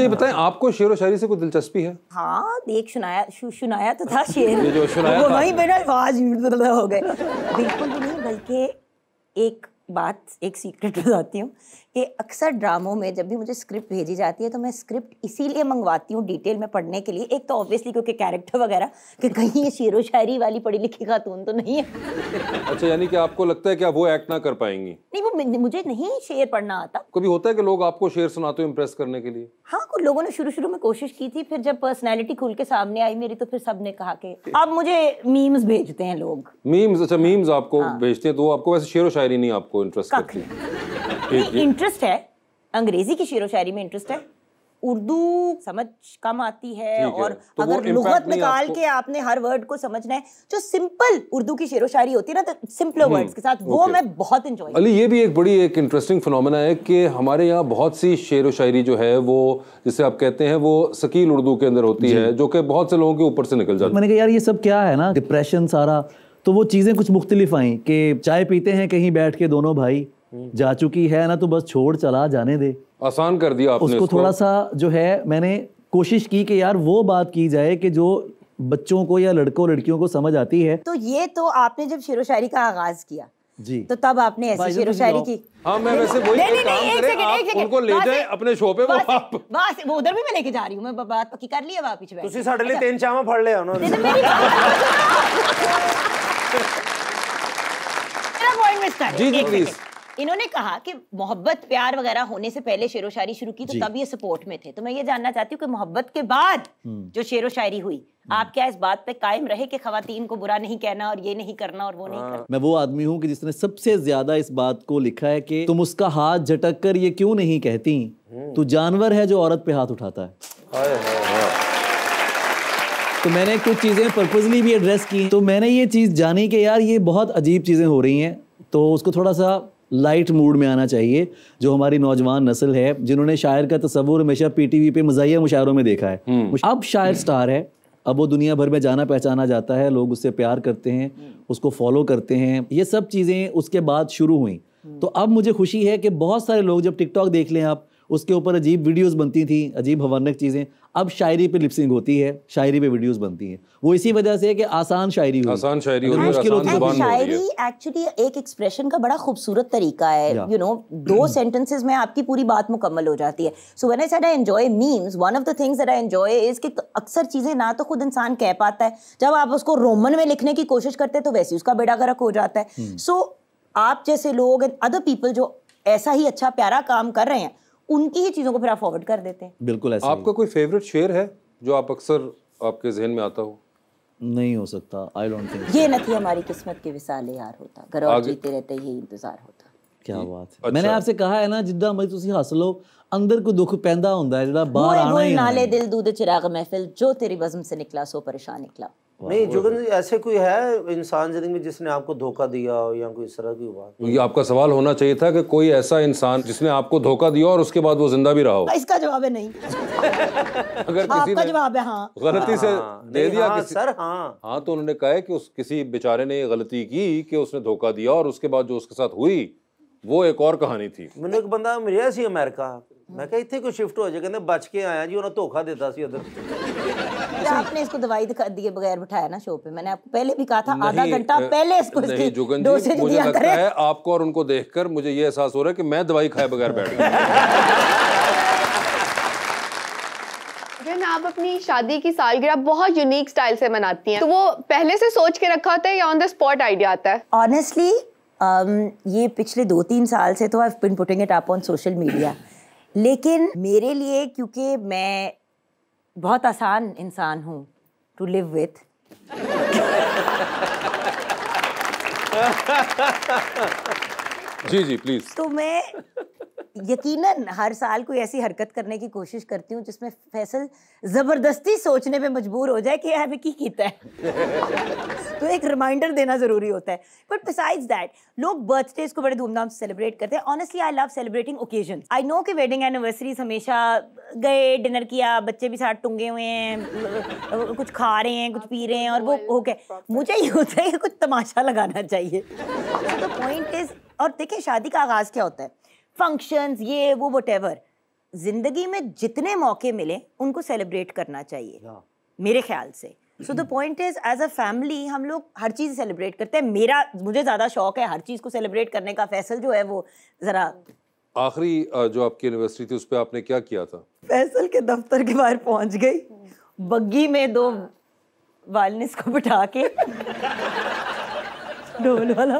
ये हाँ। बताएं आपको शेर व शायरी से कोई दिलचस्पी है हाँ एक सुनाया शु, सुनाया तो था शेर जो सुनाया वो वहीं पे आवाज मतलब हो गए बिल्कुल भी नहीं बल्कि एक बात एक सीक्रेट बताती हूँ कि अक्सर ड्रामों में जब भी मुझे स्क्रिप्ट भेजी जाती है तो मैं स्क्रिप्ट इसीलिए मंगवाती हूँ डिटेल में पढ़ने के लिए एक तो ऑब्वियसली क्योंकि कैरेक्टर वगैरह कि कहीं ये शेर व शायरी वाली पढ़ी लिखी खातून तो नहीं है अच्छा यानी कि आपको लगता है कि आप वो एक्ट ना कर पाएंगी नहीं वो मुझे नहीं शेर पढ़ना आता कभी होता है कि लोग आपको शेर सुनाते हो इम्प्रेस करने के लिए हाँ कुछ लोगों ने शुरू शुरू में कोशिश की थी फिर जब पर्सनैलिटी खुल के सामने आई मेरी तो फिर सब ने कहा कि अब मुझे मीम्स भेजते हैं लोग मीम्स अच्छा मीम्स आपको हाँ। भेजते हैं तो आपको वैसे शेर व शायरी नहीं आपको इंटरेस्ट करती है इंटरेस्ट है अंग्रेजी की शेर शायरी में इंटरेस्ट है उर्दू समझ कम आती है और है। तो अगर लुगत निकाल के आपने हर वर्ड को समझना है जो सिंपल उर्दू की शेर शायरी होती है ना तो सिंपल वर्ड्स हम्म, के साथ वो मैं बहुत इंजॉय अली ये भी एक बड़ी एक इंटरेस्टिंग फिनोमेना है कि हमारे यहाँ बहुत सी शेर शायरी जो है वो जिसे आप कहते हैं वो सकील उर्दू के अंदर होती है जो कि बहुत से लोगों के ऊपर से निकल जाती है मैंने कहा यार ये सब क्या है ना डिप्रेशन सारा तो वो चीज़ें कुछ मुख्तलिफ आई कि चाय पीते हैं कहीं बैठ के दोनों भाई जा चुकी है ना तो बस छोड़ चला जाने दे आसान कर दिया आपने उसको थोड़ा सा जो है मैंने कोशिश की कि यार वो बात की जाए कि जो बच्चों को या लड़कों लड़कियों को समझ आती है तो ये तो आपने जब शेर शायरी का आगाज किया जी तो तब आपने ऐसी शेर शायरी की हाँ मैं वैसे वही नहीं, काम नहीं, एक सेकंड, उनको ले जाए अपने शो पे वो आप बस वो उधर भी मैं लेके जा रही हूँ मैं बात पक्की कर ली अब आप पीछे बैठो ਤੁਸੀਂ ਸਾਡੇ ਲਈ ਤਿੰਨ ਚਾਵਾਂ ਫੜ ਲਿਆ जी जी प्लीज इन्होंने कहा कि मोहब्बत प्यार वगैरह होने से पहले शेर शायरी शुरू की तो तब ये सपोर्ट में थे तो मैं ये जानना चाहती हूँ कि मोहब्बत के बाद हम्म। जो शेर शायरी हुई हम्म। आप क्या इस बात पे कायम रहे कि खातन को बुरा नहीं कहना और ये नहीं करना और वो नहीं हाँ। करना मैं वो आदमी हूँ कि जिसने सबसे ज्यादा इस बात को लिखा है कि तुम उसका हाथ झटक कर ये क्यों नहीं कहती हम्म। तू जानवर है जो औरत पे हाथ उठाता है तो मैंने कुछ चीज़ें पर्पजली भी एड्रेस की तो मैंने ये चीज़ जानी कि यार ये बहुत अजीब चीज़ें हो रही हैं तो उसको थोड़ा सा लाइट मूड में आना चाहिए जो हमारी नौजवान नस्ल है जिन्होंने शायर का तस्वूर हमेशा पीटीवी पे मजाया मुशायरों में देखा है हम्म। अब शायर स्टार है अब वो दुनिया भर में जाना पहचाना जाता है लोग उससे प्यार करते हैं हम्म। उसको फॉलो करते हैं ये सब चीज़ें उसके बाद शुरू हुई तो अब मुझे खुशी है कि बहुत सारे लोग जब टिकटॉक देख लें आप उसके ऊपर अजीब वीडियोस बनती थी अजीब हवानक चीज़ें अब शायरी पे लिपसिंग होती है शायरी पे वीडियोस बनती हैं वो इसी वजह से है कि आसान शायरी हुई आसान शायरी हुई मुश्किल होती शायरी एक्चुअली एक एक्सप्रेशन का बड़ा खूबसूरत तरीका है यू नो दो सेंटेंसेस में आपकी पूरी बात मुकम्मल हो जाती है so when I said I enjoy memes one of the things that I enjoy is कि अक्सर चीज़ें ना तो खुद इंसान कह पाता है जब आप उसको रोमन में लिखने की कोशिश करते हैं तो वैसे उसका बेड़ा गर्क हो जाता है सो हम्म। आप जैसे लोग एंड अदर पीपल जो ऐसा ही अच्छा प्यारा काम कर रहे हैं उनकी ही चीज़ों को फिर आप फॉरवर्ड कर देते हैं बिल्कुल ऐसा आपका कोई फेवरेट शेयर है जो आप अक्सर आपके जहन में आता हो नहीं हो सकता आई डोंट थिंक ये नहीं हमारी किस्मत के विसाले यार होता घर और जीते रहते ही इंतजार होता क्या बात है अच्छा। मैंने आपसे कहा है ना जिद्दा ਮਰਜ਼ੀ तुसी ਹੱਸ ਲਓ अंदर को दुख ਪੈਂਦਾ होता है ਜਿਹੜਾ बाहर आना ही नाले दिल दूध चिराग महफिल जो तेरी ਤੇਰੀ से निकला सो परेशान निकला नहीं जुगन तो जी ऐसे कोई है इंसान जिंदगी में जिसने आपको धोखा दिया हो या कोई इस तरह की बात ये आपका सवाल होना चाहिए था कि कोई ऐसा इंसान जिसने आपको धोखा दिया और उसके बाद वो जिंदा भी रहा हो इसका जवाब है नहीं अगर हाँ, किसी ने जवाब है हाँ गलती से हाँ।, हाँ। दे दिया हाँ, सर हाँ हाँ तो उन्होंने कहा कि उस किसी बेचारे ने गलती की कि उसने धोखा दिया और उसके बाद जो उसके साथ हुई वो एक और कहानी थी मैंने एक बंदा मिले अमेरिका ਮੈਂ ਕਿਹਾ ਇੱਥੇ ਕੋਈ ਸ਼ਿਫਟ ਹੋ ਜਾ ਕਹਿੰਦੇ ਬਚ ਕੇ ਆਇਆ ਜੀ ਉਹਨਾਂ ਧੋਖਾ ਦਿੱਤਾ ਸੀ ਉਧਰ आपने इसको दवाई दिए बगैर बिठाया ना शो पे मैंने आपको पहले भी कहा था आधा घंटा पहले इसको इसकी जुगन जी, मुझे लगता है आपको और उनको देखकर मुझे ये एहसास हो रहा है कि मैं दवाई खाए बगैर बैठ आप अपनी शादी की सालगिरह बहुत यूनिक स्टाइल से मनाती हैं तो वो पहले से सोच के रखा होता है या ऑन द स्पॉट आइडिया आता है ऑनेस्टली um, ये पिछले दो तीन साल से तो I been putting it up on social media लेकिन मेरे लिए क्योंकि मैं बहुत आसान इंसान हूँ टू लिव विथ जी जी प्लीज तो मैं यकीनन हर साल कोई ऐसी हरकत करने की कोशिश करती हूँ जिसमें फैसल ज़बरदस्ती सोचने पे मजबूर हो जाए कि यार की कीता है तो एक रिमाइंडर देना ज़रूरी होता है बट बिसाइड्स दैट लोग बर्थडेज को बड़े धूमधाम से सेलिब्रेट करते हैं honestly I love celebrating occasion I know कि वेडिंग एनिवर्सरीज हमेशा गए डिनर किया बच्चे भी साथ टूंगे हुए हैं कुछ खा रहे हैं कुछ पी रहे हैं और वो हो गए मुझे ये होता है कि कुछ तमाशा लगाना चाहिए पॉइंट इज और देखिए शादी का आगाज़ क्या होता है फंक्शंस ये वो वट जिंदगी में जितने मौके मिले उनको सेलिब्रेट करना चाहिए मेरे ख्याल से so the point is as a family हम लोग हर चीज़ सेलिब्रेट करते हैं मेरा मुझे ज़्यादा शौक है हर चीज़ को सेलिब्रेट करने का फैसल जो है वो ज़रा आखिरी जो आपकी यूनिवर्सिटी थी उस पर आपने क्या किया था फैसल के दफ्तर के बाहर पहुंच गई बग्गी में दो हाँ। वालनेस को बिठा के ढोल वाला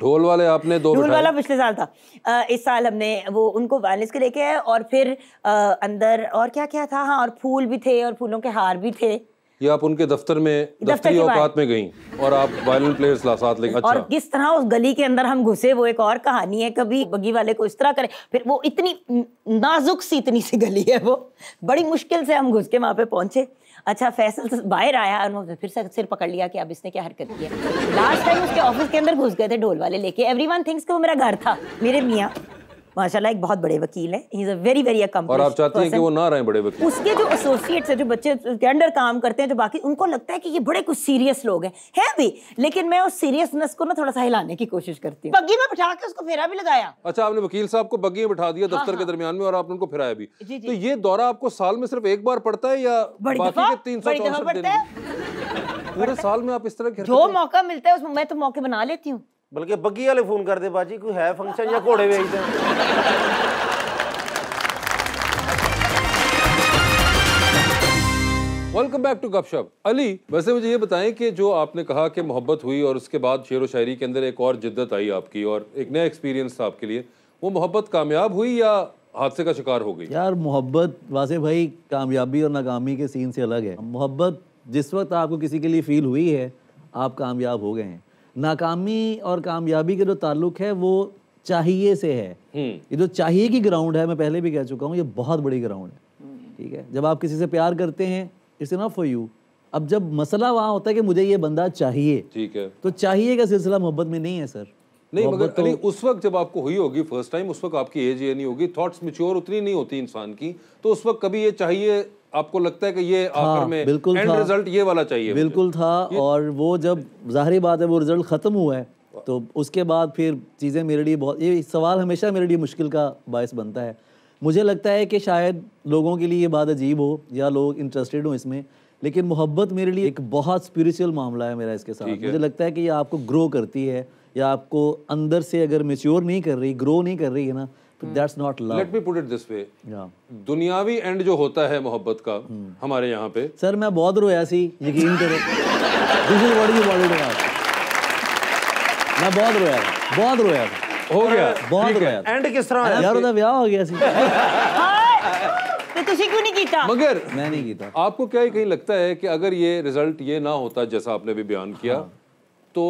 ढोल वाले आपने दो ढोल वाला पिछले साल था आ, इस साल हमने वो उनको वायलेंस के लेके आए और फिर आ, अंदर और क्या क्या था हाँ और फूल भी थे और फूलों के हार भी थे ये आप उनके दफ्तर में दफ्तर दफ्तरी औकात में गई और आप वायलिन प्लेयर्स ला साथ लेकर अच्छा। और किस तरह उस गली के अंदर हम घुसे वो एक और कहानी है कभी बगी वाले को इस तरह करे फिर वो इतनी नाजुक सी इतनी सी गली है वो बड़ी मुश्किल से हम घुस के वहां पे पहुंचे अच्छा फैसल तो बाहर आया और फिर से सिर पकड़ लिया कि अब इसने क्या हरकत की है लास्ट टाइम उसके ऑफिस के अंदर घुस गए थे ढोल वाले लेके एवरी वन थिंग्स के वो मेरा घर था मेरे मियाँ माशाल्लाह एक बहुत बड़े वकील हैं he is a very very और आप चाहते हैं कि वो ना रहे बड़े वकील उसके जो एसोसिएट्स हैं जो बच्चे के अंडर काम करते हैं जो बाकी उनको लगता है कि ये बड़े कुछ सीरियस लोग हैं है भी लेकिन मैं उस सीरियसनेस को ना थोड़ा सा हिलाने की कोशिश करती हूँ बग्गी में बैठा के उसको फेरा भी लगाया अच्छा आपने वकील साहब को बग्गी में बैठा दिया हाँ, हाँ। दफ्तर के दरमियान में और आपने उनको फिराया भी तो ये दौरा आपको साल में सिर्फ एक बार पड़ता है या बाकी के तीन सौ पूरे साल में आप इस तरह जो मौका मिलता है उसमें मैं तो मौके बना लेती हूँ ਬਲਕਿ ਬੱਗੀ ਵਾਲੇ ਫੋਨ ਕਰਦੇ ਬਾਜੀ ਕੋਈ ਹੈ ਫੰਕਸ਼ਨ ਜਾਂ ਘੋੜੇ ਵੇਚਦੇ वेलकम बैक टू गपशप अली वैसे मुझे ये बताएं कि जो आपने कहा कि मोहब्बत हुई और उसके बाद शेर व शायरी के अंदर एक और जिद्दत आई आपकी और एक नया एक्सपीरियंस था आपके लिए वो मोहब्बत कामयाब हुई या हादसे का शिकार हो गई यार मोहब्बत वासे भाई कामयाबी और नाकामी के सीन से अलग है मोहब्बत जिस वक्त आपको किसी के लिए फील हुई है आप कामयाब हो गए हैं नाकामी और कामयाबी के जो ताल्लुक है वो चाहिए से है हम्म। ये जो चाहिए की ग्राउंड है मैं पहले भी कह चुका हूँ ये बहुत बड़ी ग्राउंड है हम्म। ठीक है जब आप किसी से प्यार करते हैं इट्स इनफ फॉर यू अब जब मसला वहाँ होता है कि मुझे ये बंदा चाहिए ठीक है तो चाहिए का सिलसिला मोहब्बत में नहीं है सर नहीं मगर तो... नहीं, उस वक्त जब आपको हुई होगी फर्स्ट टाइम उस वक्त आपकी एज ये नहीं होगी थॉट्स मिच्योर उतनी नहीं होती इंसान की तो उस वक्त कभी ये चाहिए आपको लगता है कि ये हाँ, में बिल्कुल एंड रिजल्ट ये वाला चाहिए बिल्कुल था और वो जब जाहिर बात है वो रिजल्ट ख़त्म हुआ है तो उसके बाद फिर चीज़ें मेरे लिए बहुत ये सवाल हमेशा मेरे लिए मुश्किल का बायस बनता है मुझे लगता है कि शायद लोगों के लिए ये बात अजीब हो या लोग इंटरेस्टेड हों इसमें लेकिन मोहब्बत मेरे लिए एक बहुत स्पिरिचुअल मामला है मेरा इसके साथ मुझे लगता है कि ये आपको ग्रो करती है या आपको अंदर से अगर मेच्योर नहीं कर रही ग्रो नहीं कर रही है ना that's not love let me put it this way दुनियावी एंड जो होता है मोहब्बत का हमारे यहाँ पे सर मैं बहुत रोया सी यकीन करो this is what you wanted मैं बहुत रोया बहुत रोया लगता है कि अगर ये रिजल्ट ये ना होता जैसा आपने भी बयान किया हाँ। तो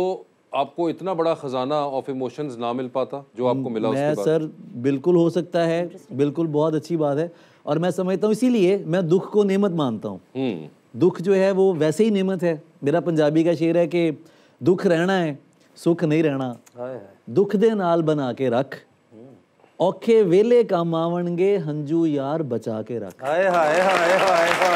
आपको इतना बड़ा ख़जाना ऑफ इमोशंस ना मिल पाता जो आपको मिला मैं उसके सर बिल्कुल हो सकता है बिल्कुल बहुत अच्छी बात है और मैं समझता हूँ इसीलिए मैं दुख को नेमत मानता हूँ हम्म। दुख जो है वो वैसे ही नेमत है मेरा पंजाबी का शेर है कि दुख रहना है सुख नहीं रहना ਨਹੀਂ ਰਹਿਣਾ ਦੁੱਖ ਦੇ ਨਾਲ ਬਣਾ ਕੇ ਰੱਖ ਔਖੇ ਵੇਲੇ ਕੰਮ ਆਵਣਗੇ ਹੰਝੂ ਯਾਰ ਬਚਾ ਕੇ ਰੱਖ हाय हाय हाय हाय